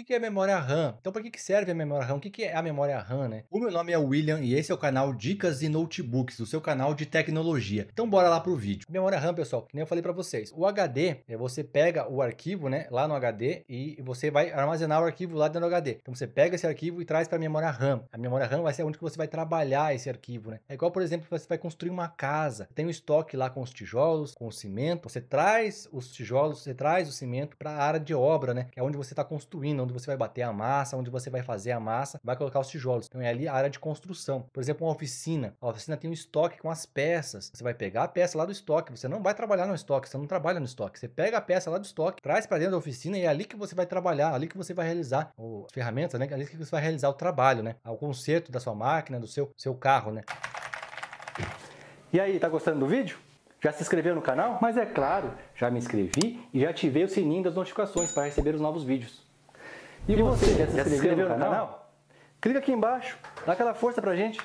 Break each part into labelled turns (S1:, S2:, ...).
S1: O que é memória RAM? Então, para que serve a memória RAM? O que é a memória RAM, né? O meu nome é William e esse é o canal Dicas e Notebooks, o seu canal de tecnologia. Então, bora lá pro vídeo. Memória RAM, pessoal, que nem eu falei para vocês. O HD, é, você pega o arquivo, né, lá no HD e você vai armazenar o arquivo lá dentro do HD. Então, você pega esse arquivo e traz para a memória RAM. A memória RAM vai ser onde que você vai trabalhar esse arquivo, né? É igual, por exemplo, você vai construir uma casa. Tem um estoque lá com os tijolos, com o cimento. Você traz os tijolos, você traz o cimento para a área de obra, né? Que é onde você está construindo, onde você vai bater a massa, onde você vai fazer a massa, vai colocar os tijolos. Então é ali a área de construção. Por exemplo, uma oficina. A oficina tem um estoque com as peças. Você vai pegar a peça lá do estoque. Você não vai trabalhar no estoque, você não trabalha no estoque. Você pega a peça lá do estoque, traz para dentro da oficina e é ali que você vai trabalhar, ali que você vai realizar as ferramentas, né? Ali que você vai realizar o trabalho, né? O conserto da sua máquina, do seu, seu carro, né? E aí, tá gostando do vídeo? Já se inscreveu no canal? Mas é claro, já me inscrevi e já ativei o sininho das notificações para receber os novos vídeos. E, você, já se inscreveu no canal? canal? Clica aqui embaixo, dá aquela força pra gente.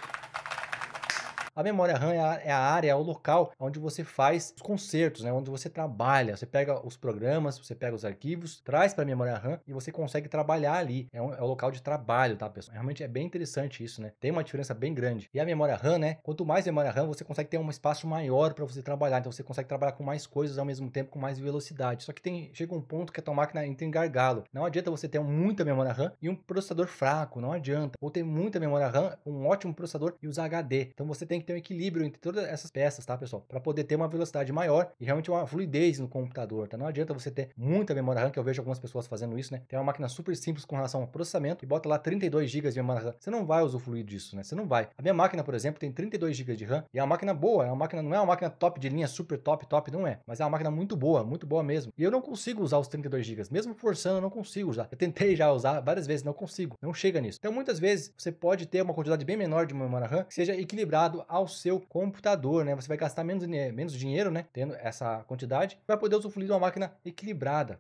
S1: A memória RAM é, é a área, é o local onde você faz os concertos, né? onde você trabalha. Você pega os programas, você pega os arquivos, traz para a memória RAM e você consegue trabalhar ali. É, um, é o local de trabalho, tá, pessoal? Realmente é bem interessante isso, né? Tem uma diferença bem grande. E a memória RAM, né? Quanto mais memória RAM, você consegue ter um espaço maior para você trabalhar. Então você consegue trabalhar com mais coisas ao mesmo tempo, com mais velocidade. Só que tem, chega um ponto que a tua máquina entra em gargalo. Não adianta você ter muita memória RAM e um processador fraco, não adianta. Ou ter muita memória RAM, um ótimo processador e usar HD. Então você tem que ter um equilíbrio entre todas essas peças, tá, pessoal? Para poder ter uma velocidade maior e realmente uma fluidez no computador, tá? Não adianta você ter muita memória RAM, que eu vejo algumas pessoas fazendo isso, né? Tem uma máquina super simples com relação ao processamento e bota lá 32 GB de memória RAM. Você não vai usufruir disso, né? Você não vai. A minha máquina, por exemplo, tem 32 GB de RAM e é uma máquina boa, é uma máquina, não é uma máquina top de linha, super top, top, não é. Mas é uma máquina muito boa, muito boa mesmo. E eu não consigo usar os 32 GB, mesmo forçando, eu não consigo usar. Eu tentei já usar várias vezes, não consigo, não chega nisso. Então, muitas vezes, você pode ter uma quantidade bem menor de memória RAM que seja equilibrado ao seu computador, né? Você vai gastar menos, menos dinheiro, né? Tendo essa quantidade, vai poder usufruir de uma máquina equilibrada.